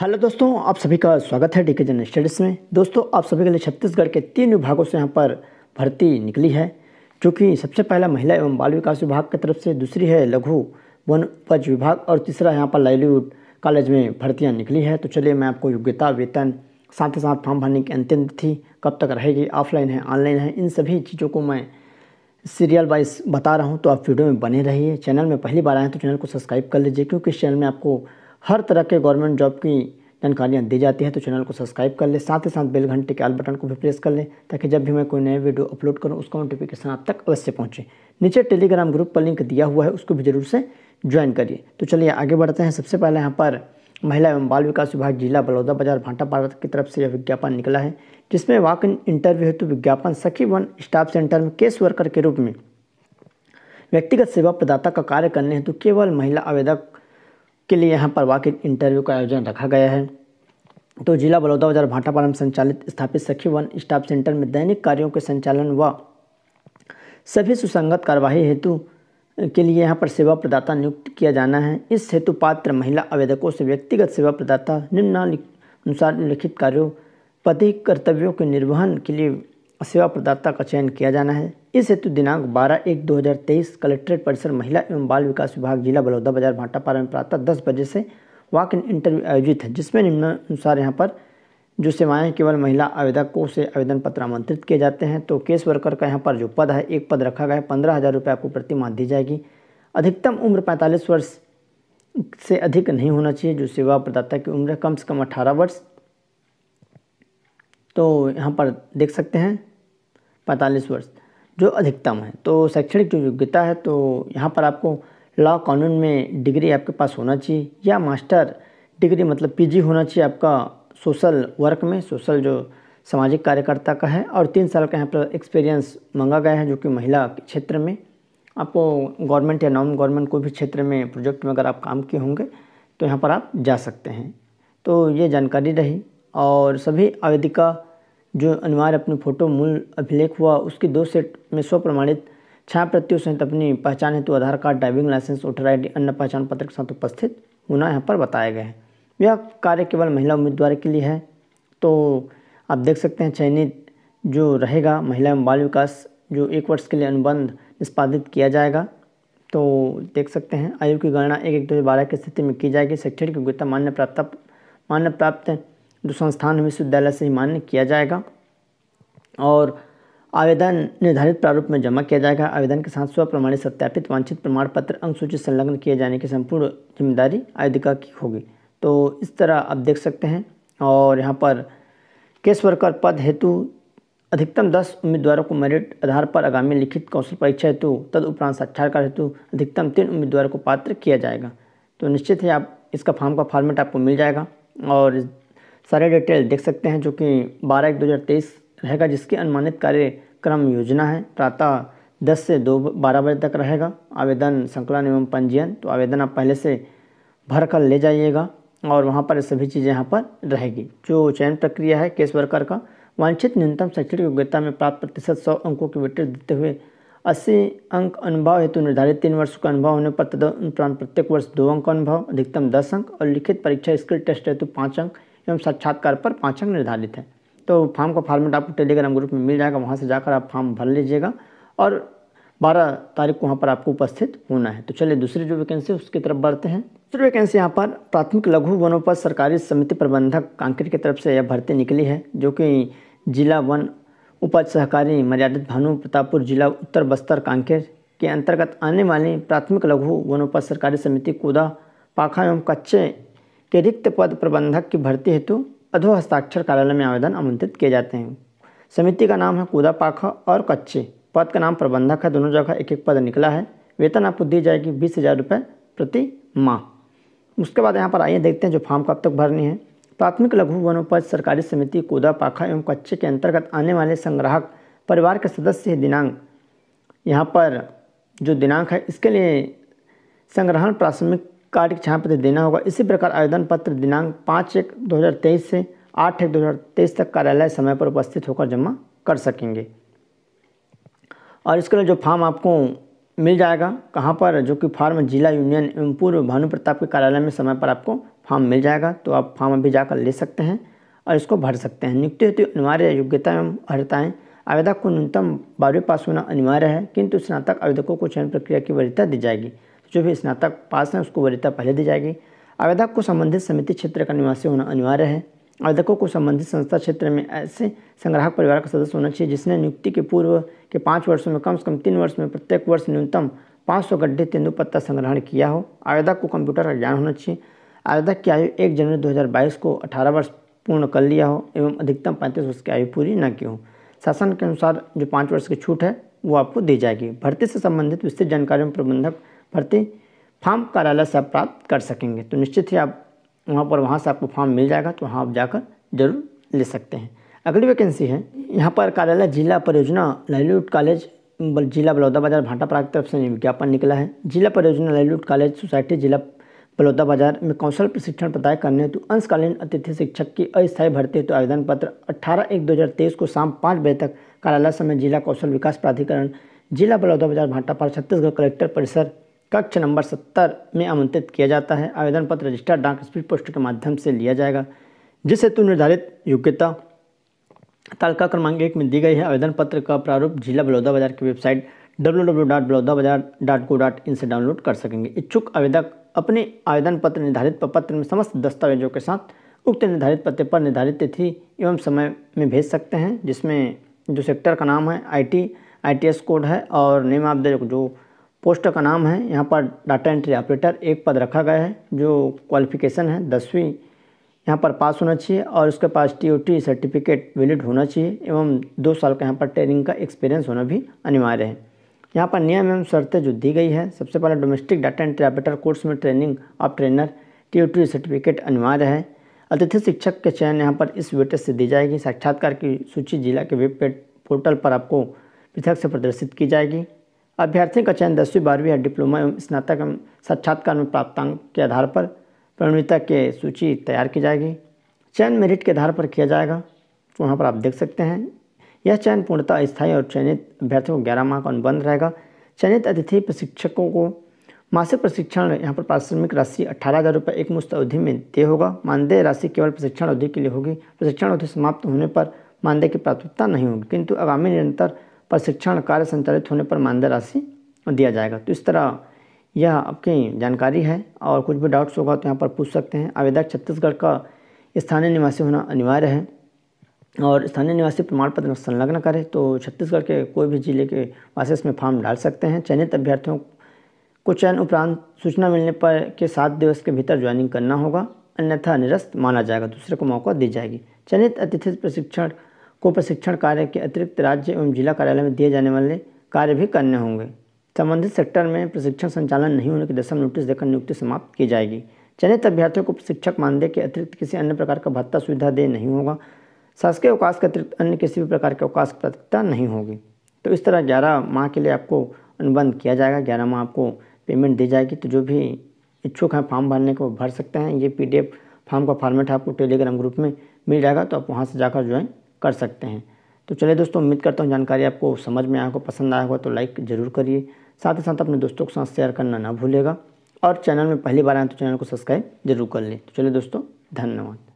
hello दोस्तों आप सभी का स्वागत है डीके जनरल स्टडीज़ में दोस्तों आप सभी के लिए छत्तीसगढ़ के तीन विभागों से यहाँ पर भर्ती निकली है जो कि सबसे पहला महिला एवं बाल विकास विभाग की तरफ से दूसरी है लघु वन उपज विभाग और तीसरा यहाँ पर लाइवलीहुड कॉलेज में भर्तियाँ निकली है तो चलिए मैं आपको योग्यता वेतन साथ ही साथ फॉर्म भरने की अंतिम तिथि कब तक रहेगी ऑफलाइन है ऑनलाइन है इन सभी चीज़ों को मैं सीरियल वाइज बता रहा हूँ तो आप वीडियो में बने रहिए चैनल में पहली बार आए हैं तो चैनल को सब्सक्राइब कर लीजिए क्योंकि इस चैनल में आपको हर तरह के गवर्नमेंट जॉब की जानकारियाँ दी जाती हैं तो चैनल को सब्सक्राइब कर लें साथ ही साथ बेल घंटे के आल बटन को भी प्रेस कर लें ताकि जब भी मैं कोई नया वीडियो अपलोड करूँ उसका नोटिफिकेशन आप तक अवश्य पहुँचे नीचे टेलीग्राम ग्रुप पर लिंक दिया हुआ है उसको भी जरूर से ज्वाइन करिए तो चलिए आगे बढ़ते हैं सबसे पहले यहाँ पर महिला एवं बाल विकास विभाग जिला बलौदा बाजार भांटा भारत की तरफ से यह विज्ञापन निकला है जिसमें वाक इन इंटरव्यू हेतु विज्ञापन सखी वन स्टाफ सेंटर में केस वर्कर के रूप में व्यक्तिगत सेवा प्रदाता का कार्य करने हेतु केवल महिला आवेदक के लिए यहाँ पर वाक इंटरव्यू का आयोजन रखा गया है तो जिला बलौदाबाजार में संचालित स्थापित सखी वन स्टाफ सेंटर में दैनिक कार्यों के संचालन व सभी सुसंगत कार्यवाही हेतु के लिए यहाँ पर सेवा प्रदाता नियुक्त किया जाना है इस हेतु पात्र महिला आवेदकों से व्यक्तिगत सेवा प्रदाता निम्नानुसार लिखित कार्यों पति कर्तव्यों के निर्वहन के लिए सेवा प्रदाता का चयन किया जाना है इस हेतु दिनांक 12 एक 2023 कलेक्ट्रेट परिसर महिला एवं बाल विकास विभाग जिला बाजार भाटापारा में प्रातः दस बजे से वॉक इन इंटरव्यू आयोजित है जिसमें निम्नानुसार यहाँ पर जो सेवाएं केवल महिला आवेदकों से आवेदन पत्र आमंत्रित किए जाते हैं तो केस वर्कर का यहाँ पर जो पद है एक पद रखा गया है पंद्रह हज़ार रुपये आपको प्रति माह दी जाएगी अधिकतम उम्र पैंतालीस वर्ष से अधिक नहीं होना चाहिए जो सेवा प्रदाता की उम्र कम से कम अठारह वर्ष तो यहाँ पर देख सकते हैं पैंतालीस वर्ष जो अधिकतम है तो शैक्षणिक जो योग्यता है तो यहाँ पर आपको लॉ कानून में डिग्री आपके पास होना चाहिए या मास्टर डिग्री मतलब पीजी होना चाहिए आपका सोशल वर्क में सोशल जो सामाजिक कार्यकर्ता का है और तीन साल का यहाँ पर एक्सपीरियंस मंगा गया है जो कि महिला क्षेत्र में आपको गवर्नमेंट या नॉन गवर्नमेंट कोई भी क्षेत्र में प्रोजेक्ट में अगर आप काम किए होंगे तो यहाँ पर आप जा सकते हैं तो ये जानकारी रही और सभी आवेदिका जो अनिवार्य अपने फोटो मूल अभिलेख हुआ उसके दो सेट में स्व प्रमाणित छाया प्रतियों सहित अपनी पहचान हेतु Aadhaar card driving licence voter I अन्य पहचान पत्र के साथ उपस्थित होना यहाँ पर बताया गया है यह कार्य केवल महिला उम्मीदवार के लिए है तो आप देख सकते हैं चयनित जो रहेगा महिला एवं बाल विकास जो एक वर्ष के लिए अनुबंध निष्पादित किया जाएगा तो देख सकते हैं आयु की गणना एक एक दो हज़ार बारह की स्थिति में की जाएगी शैक्षणिक योग्यता मान्य प्राप्त मान्य प्राप्त जो संस्थान विश्वविद्यालय से ही मान्य किया जाएगा और आवेदन निर्धारित प्रारूप में जमा किया जाएगा आवेदन के साथ स्व प्रमाणित सत्यापित वांछित प्रमाण पत्र अनुसूचित संलग्न किए जाने की संपूर्ण जिम्मेदारी आवेदिका की होगी तो इस तरह आप देख सकते हैं और यहाँ पर केस वर्कर पद हेतु अधिकतम दस उम्मीदवारों को मेरिट आधार पर आगामी लिखित कौशल परीक्षा हेतु उपरांत साक्षात्कार हेतु अधिकतम तीन उम्मीदवारों को पात्र किया जाएगा तो निश्चित ही आप इसका फॉर्म का फॉर्मेट आपको मिल जाएगा और सारे डिटेल देख सकते हैं जो कि बारह एक दो हज़ार तेईस रहेगा जिसकी अनुमानित कार्यक्रम योजना है प्रातः दस से दो बारह बजे तक रहेगा आवेदन संकलन एवं पंजीयन तो आवेदन आप पहले से भर कर ले जाइएगा और वहाँ पर सभी चीज़ें यहाँ पर रहेगी जो चयन प्रक्रिया है केस वर्कर का वांछित न्यूनतम शैक्षणिक योग्यता में प्राप्त प्रतिशत सौ अंकों की वेटेज देते हुए अस्सी अंक अनुभव हेतु निर्धारित तीन वर्ष का अनुभव होने पर तदुपरांत प्रत्येक वर्ष दो अंक अनुभव अधिकतम दस अंक और लिखित परीक्षा स्किल टेस्ट हेतु पाँच अंक एवं साक्षात्कार पर पाँच अंक निर्धारित है तो फॉर्म का फॉर्मेट आपको टेलीग्राम ग्रुप में मिल जाएगा वहाँ से जाकर आप फॉर्म भर लीजिएगा और बारह तारीख को वहाँ पर आपको उपस्थित होना है तो चलिए दूसरी जो वैकेंसी उसकी तरफ बढ़ते हैं दूसरी वैकेंसी यहाँ पर प्राथमिक लघु वनोपज सरकारी समिति प्रबंधक कांकेर की तरफ से यह भर्ती निकली है जो कि जिला वन उपज सहकारी मर्यादित भानु प्रतापपुर जिला उत्तर बस्तर कांकेर के अंतर्गत आने वाली प्राथमिक लघु वनोपज सरकारी समिति कोदा पाखा एवं कच्चे के रिक्त पद प्रबंधक की भर्ती हेतु अधो हस्ताक्षर कार्यालय में आवेदन आमंत्रित किए जाते हैं समिति का नाम है कूदा पाखा और कच्चे पद का नाम प्रबंधक है दोनों जगह एक एक पद निकला है वेतन आपको दी जाएगी बीस हज़ार रुपये प्रति माह उसके बाद यहाँ पर आइए देखते हैं जो फॉर्म कब तक भरनी है प्राथमिक लघु वनोपज सरकारी समिति कूदा पाखा एवं कच्चे के अंतर्गत आने वाले संग्राहक परिवार के सदस्य दिनांक यहाँ पर जो दिनांक है इसके लिए संग्रहण प्राथमिक कार्ड की छाया देना होगा इसी प्रकार आवेदन पत्र दिनांक पाँच एक तेईस से आठ एक तेईस तक कार्यालय समय पर उपस्थित होकर जमा कर सकेंगे और इसके लिए जो फॉर्म आपको मिल जाएगा कहाँ पर जो कि फॉर्म जिला यूनियन एवं पूर्व भानु प्रताप के कार्यालय में समय पर आपको फॉर्म मिल जाएगा तो आप फॉर्म अभी जाकर ले सकते हैं और इसको भर सकते हैं नियुक्ति हेतु अनिवार्य योग्यता एवं अर्हताएँ आवेदक को न्यूनतम बारहवीं पास होना अनिवार्य है किंतु स्नातक आवेदकों को चयन प्रक्रिया की वरीयता दी जाएगी तो जो भी स्नातक पास हैं उसको वरीयता पहले दी जाएगी आवेदक को संबंधित समिति क्षेत्र का निवासी होना अनिवार्य है आवेदकों को संबंधित संस्था क्षेत्र में ऐसे संग्राहक परिवार का सदस्य होना चाहिए जिसने नियुक्ति के पूर्व के पाँच वर्षों में कम से कम तीन वर्ष में प्रत्येक वर्ष न्यूनतम पाँच सौ गड्ढे तेंदुपत्ता संग्रहण किया हो आवेदक को कंप्यूटर का ज्ञान होना चाहिए आवेदक की आयु एक जनवरी 2022 को 18 वर्ष पूर्ण कर लिया हो एवं अधिकतम 35 वर्ष की आयु पूरी न की हो शासन के अनुसार जो पाँच वर्ष की छूट है वो आपको दी जाएगी भर्ती से संबंधित विस्तृत जानकारी में प्रबंधक भर्ती फार्म कार्यालय से आप प्राप्त कर सकेंगे तो निश्चित ही आप वहाँ पर वहाँ से आपको फॉर्म मिल जाएगा तो वहाँ आप जाकर जरूर ले सकते हैं अगली वैकेंसी है यहाँ पर कार्यालय जिला परियोजना लाइलूट कॉलेज जिला बलौदा बाजार भाटापारा तरफ से विज्ञापन निकला है जिला परियोजना लाइलूट कॉलेज सोसाइटी जिला बलौदा बाजार में कौशल प्रशिक्षण प्रदाय करने हेतु अंशकालीन अतिथि शिक्षक की अस्थायी भर्ती हेतु आवेदन पत्र अट्ठारह एक दो को शाम पाँच बजे तक कार्यालय समय जिला कौशल विकास प्राधिकरण जिला बलौदा बाजार पार छत्तीसगढ़ कलेक्टर परिसर कक्ष नंबर सत्तर में आमंत्रित किया जाता है आवेदन पत्र रजिस्टर डाक स्पीड पोस्ट के माध्यम से लिया जाएगा जिस हेतु निर्धारित योग्यता तालिका क्रमांक एक में दी गई है आवेदन पत्र का प्रारूप जिला बलौदा बाजार की वेबसाइट डब्ल्यू से डाउनलोड कर सकेंगे इच्छुक आवेदक अपने आवेदन पत्र निर्धारित पत्र में समस्त दस्तावेजों के साथ उक्त निर्धारित पते पर निर्धारित तिथि एवं समय में भेज सकते हैं जिसमें जो सेक्टर का नाम है आईटी आईटीएस कोड है और नेम ऑफ द जो पोस्ट का नाम है यहाँ पर डाटा एंट्री ऑपरेटर एक पद रखा गया है जो क्वालिफिकेशन है दसवीं यहाँ पर पास होना चाहिए और उसके पास टी सर्टिफिकेट वैलिड होना चाहिए एवं दो साल का यहाँ पर ट्रेनिंग का एक्सपीरियंस होना भी अनिवार्य है यहाँ पर नियम एवं शर्तें जो दी गई है सबसे पहले domestic data entry operator course में training of trainer T certificate अनिवार्य है अतिथि शिक्षक के चयन यहाँ पर इस वेटेज से दी जाएगी साक्षात्कार की सूची जिला के वेब पोर्टल पर आपको पृथक से प्रदर्शित की जाएगी अभ्यर्थियों का चयन दसवीं बारहवीं या डिप्लोमा एवं स्नातक एवं साक्षात्कार में प्राप्तांक के आधार पर प्रवणता के सूची तैयार की जाएगी चयन मेरिट के आधार पर किया जाएगा तो वहाँ पर आप देख सकते हैं यह चयन पूर्णतः स्थायी और चयनित अभ्यर्थियों को ग्यारह माह का अनुबंध रहेगा चयनित अतिथि प्रशिक्षकों को मासिक प्रशिक्षण यहाँ पर पारिश्रमिक राशि अठारह हज़ार रुपये एक मुस्त अवधि में दे होगा मानदेय राशि केवल प्रशिक्षण अवधि के लिए होगी प्रशिक्षण अवधि समाप्त होने पर मानदेय की प्राथमिकता नहीं होगी किंतु आगामी निरंतर प्रशिक्षण कार्य संचालित होने पर मानदेय राशि दिया जाएगा तो इस तरह यह आपकी जानकारी है और कुछ भी डाउट्स होगा तो यहाँ पर पूछ सकते हैं आवेदक छत्तीसगढ़ का स्थानीय निवासी होना अनिवार्य है और स्थानीय निवासी प्रमाण पत्र संलग्न करें तो छत्तीसगढ़ के कोई भी जिले के वासी इसमें फॉर्म डाल सकते हैं चयनित अभ्यर्थियों को चयन उपरांत सूचना मिलने पर के सात दिवस के भीतर ज्वाइनिंग करना होगा अन्यथा निरस्त माना जाएगा दूसरे को मौका दी जाएगी चयनित अतिथि प्रशिक्षण को प्रशिक्षण कार्य के अतिरिक्त राज्य एवं जिला कार्यालय में दिए जाने वाले कार्य भी करने होंगे संबंधित सेक्टर में प्रशिक्षण संचालन नहीं होने की दशम नोटिस देकर नियुक्ति समाप्त की जाएगी चयनित अभ्यर्थियों को प्रशिक्षक मानदेय के अतिरिक्त किसी अन्य प्रकार का भत्ता सुविधा देय नहीं होगा शासकीय अवकाश के अतिरिक्त अन्य किसी भी प्रकार के अवकाश की प्राथमिकता नहीं होगी तो इस तरह ग्यारह माह के लिए आपको अनुबंध किया जाएगा ग्यारह माह आपको पेमेंट दी जाएगी तो जो भी इच्छुक हैं फॉर्म भरने को भर सकते हैं ये पी फॉर्म का फॉर्मेट आपको टेलीग्राम ग्रुप में मिल जाएगा तो आप वहाँ से जाकर ज्वाइन कर सकते हैं तो चलिए दोस्तों उम्मीद करता हूँ जानकारी आपको समझ में आएगा पसंद आएगा तो लाइक ज़रूर करिए साथ ही साथ अपने दोस्तों के साथ शेयर करना ना भूलेगा और चैनल में पहली बार आए तो चैनल को सब्सक्राइब जरूर कर लें तो चलिए दोस्तों धन्यवाद